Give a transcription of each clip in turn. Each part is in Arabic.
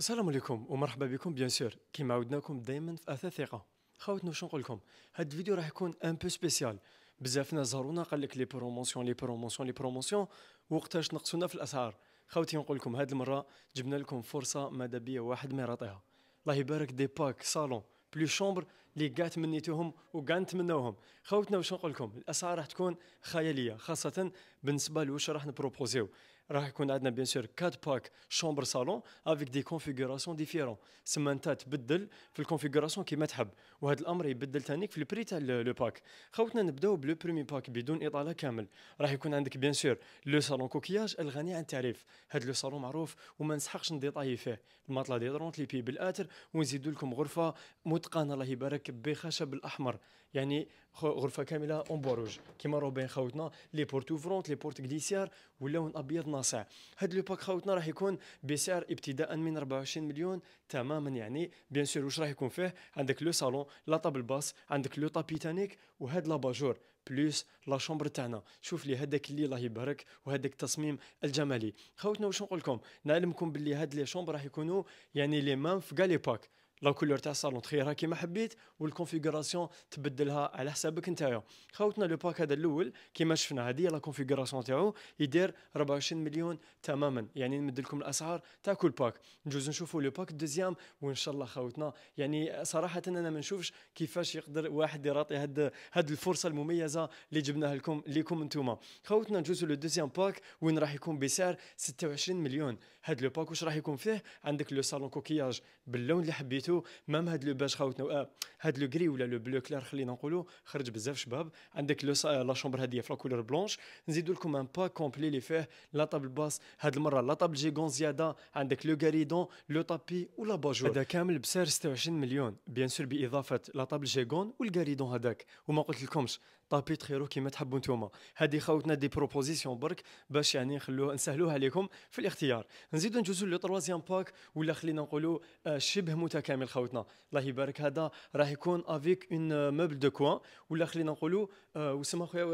السلام عليكم ومرحبا بكم بيان سور كيما عودناكم دائما في اثاث ثقه خاوتنا واش نقول لكم هاد الفيديو راح يكون ان بو سبيسيال بزاف ناس زارونا قال لك لي بروموسيون لي بروموسيون لي بروموسيون وقتاش نقصونا في الاسعار خاوتي نقول لكم هذه المره جبنا لكم فرصه ماذا بيا واحد ما يراطيها الله يبارك دي باك صالون بلو شومبر اللي كاع تمنيتوهم وكاع نتمناوهم خاوتنا واش نقول لكم الاسعار راح تكون خياليه خاصه بالنسبه لواش راح نبروبوزيو راح يكون عندنا بيان سور 4 باك شومبر صالون افيك دي كونفيغوراسيون ديفيرون سما انت تبدل في الكونفيغوراسيون كيما تحب وهذا الامر يبدل ثاني في البري تاع لو باك خوتنا نبداو بلو برومي باك بدون اطاله كامل راح يكون عندك بيان سور لو صالون كوكياج الغني عن التعريف هذا لو صالون معروف وما نسحقش نديطاي فيه الماطلا ديدرونت لي بي بالاتر ونزيد لكم غرفه متقنه الله يبارك بخشب الاحمر يعني غرفه كامله اون بوروج كيما روبين باين خوتنا لي بورت اوفرونت لي بورت غليسيار واللون ابيض ناصع هاد لو باك خاوتنا راح يكون بسعر ابتداء من 24 مليون تماما يعني بيان سور واش راح يكون فيه عندك لو صالون لا طابل باس عندك لو طابي تانيك وهاد لاباجور بلوس لا شومبر تاعنا شوف لي هذاك اللي الله يبارك وهذاك التصميم الجمالي خاوتنا واش نقول لكم نعلمكم باللي هاد لي شومبر راح يكونوا يعني لي مام في كاع لي باك لا كولور تاع الصالون تخيرها كيما حبيت والكونفيغوراسيون تبدلها على حسابك نتايا خاوتنا لو باك هذا الاول كيما شفنا هذه لا كونفيغوراسيون تاعو يدير 24 مليون تماما يعني نمد لكم الاسعار تاع كل باك نجوز نشوفوا لو باك الدوزيام وان شاء الله خاوتنا يعني صراحه انا ما نشوفش كيفاش يقدر واحد يراطي هاد هاد الفرصه المميزه اللي جبناها لكم ليكم انتوما خاوتنا نجوزوا لو دوزيام باك وين راح يكون بسعر 26 مليون هاد لو باك واش راح يكون فيه عندك لو صالون كوكياج باللون اللي حبيت سميتو مام هاد لو باش خاوتنا آه، هاد لو كري ولا لو بلو كلار خلينا نقولوا خرج بزاف شباب عندك لو لا شومبر هاديه في لا بلونش نزيدو لكم ان با كومبلي اللي فيه لا طابل باس هاد المره لا طابل جيغون زياده عندك لو غاريدون لو طابي ولا باجور هذا كامل بسعر 26 مليون بيان سور باضافه لا طابل جيغون والغاريدون هذاك وما قلت لكمش طابي تخيرو كيما تحبوا نتوما هادي خاوتنا دي بروبوزيسيون برك باش يعني نخلوه نسهلوها عليكم في الاختيار نزيدو ندوزو لو تروازيام باك ولا خلينا نقولوا آه، شبه متكامل La khawitna Allah avec une meuble de coin ou la khlina nqulu ou sama khya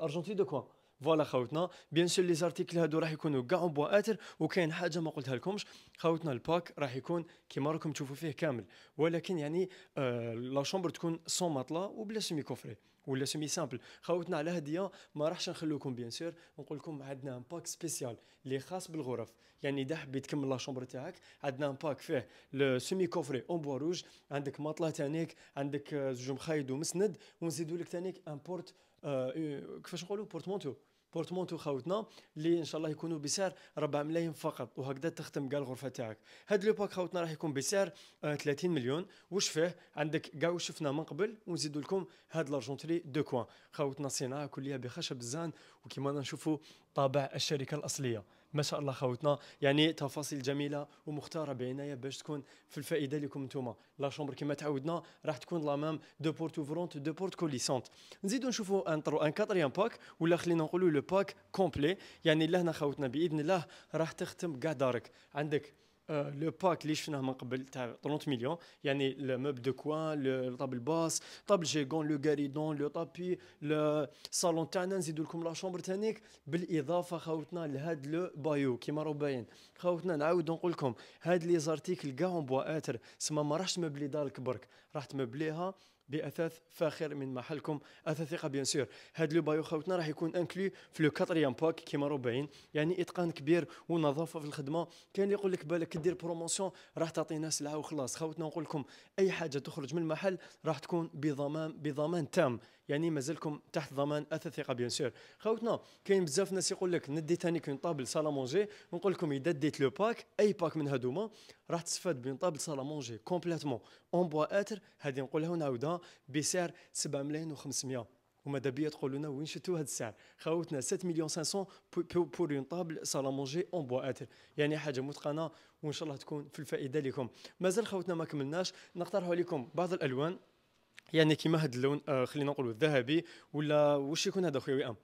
argentie de coin فوالا خاوتنا بيان سور لي زارتيكل هادو راح يكونوا كاع اون بوا اتر وكاين حاجه ما قلتها لكمش خاوتنا الباك راح يكون كيما راكم تشوفوا فيه كامل ولكن يعني آه لا شومبر تكون سون ماطلا وبلا سيمي كوفري ولا سيمي سامبل خاوتنا على هديه ما راحش نخلوكم بيان سور نقول لكم عندنا ان باك سبيسيال اللي خاص بالغرف يعني اذا حبيت تكمل لا شومبر تاعك عندنا ان باك فيه سيمي كوفري اون بوا روج عندك ماطلا تانيك عندك آه، زوج مخايد ومسند ونزيدوا لك تانيك ان بورت آه، إيه، كيفاش نقولوا بورتمونتو بورتمونتو خاوتنا اللي ان شاء الله يكونوا بسعر 4 ملايين فقط وهكذا تختم كاع الغرفه تاعك هاد لو باك خاوتنا راح يكون بسعر 30 آه، مليون واش فيه عندك كاع شفنا من قبل ونزيد لكم هاد لارجونتري دو كوان خاوتنا صناعه كليه بخشب الزان وكيما نشوفوا طابع الشركه الاصليه ما شاء الله خوتنا يعني تفاصيل جميله ومختاره بعنايه باش تكون في الفائده لكم نتوما لا شومبر كما تعودنا راح تكون لا ميم دو بورت اوفرونت دو بورت كوليسونت نزيدو نشوفو ان ان كاتريان باك ولا خلينا نقولو لو باك كومبلي يعني لهنا خوتنا باذن الله راح تختم كاع دارك عندك لو باك اللي شفناه من قبل تاع 30 مليون يعني الموب دو كوان طابل باس طابل جيغون لو غاريدون لو طابي الصالون تاعنا نزيدو لكم لا شومبر تانيك بالاضافه خاوتنا لهاد لو بايو كيما راهو باين خاوتنا نعاود نقول لكم هاد لي زارتيكل كاع اون بوا اتر سما ما راحش مبلي دارك برك راح تمبليها باثاث فاخر من محلكم اثاث ثقه بيان سور هذا لو بايو خوتنا راح يكون انكلو في لو كاتريام باك كيما ربعين يعني اتقان كبير ونظافه في الخدمه كاين اللي يقول لك بالك دير بروموسيون راح تعطينا سلعه وخلاص خوتنا نقول لكم اي حاجه تخرج من المحل راح تكون بضمان بضمان تام يعني مازالكم تحت ضمان اثر ثقه بيان سور خاوتنا كاين بزاف ناس يقول لك ندي ثاني كون طابل سالا مونجي ونقول لكم اذا ديت لو باك اي باك من هادوما راح تستفاد بين طابل سالا مونجي كومبليتمون اون بوا اتر هذه نقولها ونعاودها بسعر 7 ملايين و500 وماذا بيا تقولوا لنا وين شفتوا هذا السعر خاوتنا 7 مليون 500 بور اون طابل سالا مونجي اون بوا اتر يعني حاجه متقنه وان شاء الله تكون في الفائده لكم مازال خاوتنا ما كملناش نقترحوا عليكم بعض الالوان يعني كيما هذا اللون آه، خلينا نقولوا الذهبي ولا واش يكون هذا خويا وئام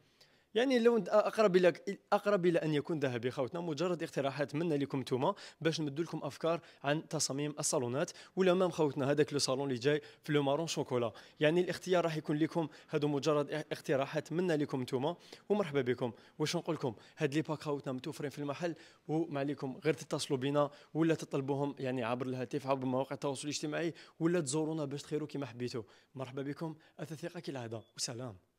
يعني لو اقرب الى اقرب الى ان يكون ذهبي خوتنا مجرد اقتراحات منا لكم نتوما باش نمد لكم افكار عن تصاميم الصالونات ولا مام خوتنا هذاك لو صالون اللي جاي في لو مارون شوكولا يعني الاختيار راح يكون لكم هادو مجرد اقتراحات منا لكم نتوما ومرحبا بكم واش نقول لكم هاد لي باك خوتنا متوفرين في المحل وما عليكم غير تتصلوا بنا ولا تطلبوهم يعني عبر الهاتف عبر مواقع التواصل الاجتماعي ولا تزورونا باش تخيروا كما حبيتوا مرحبا بكم اثاثقه كالعاده وسلام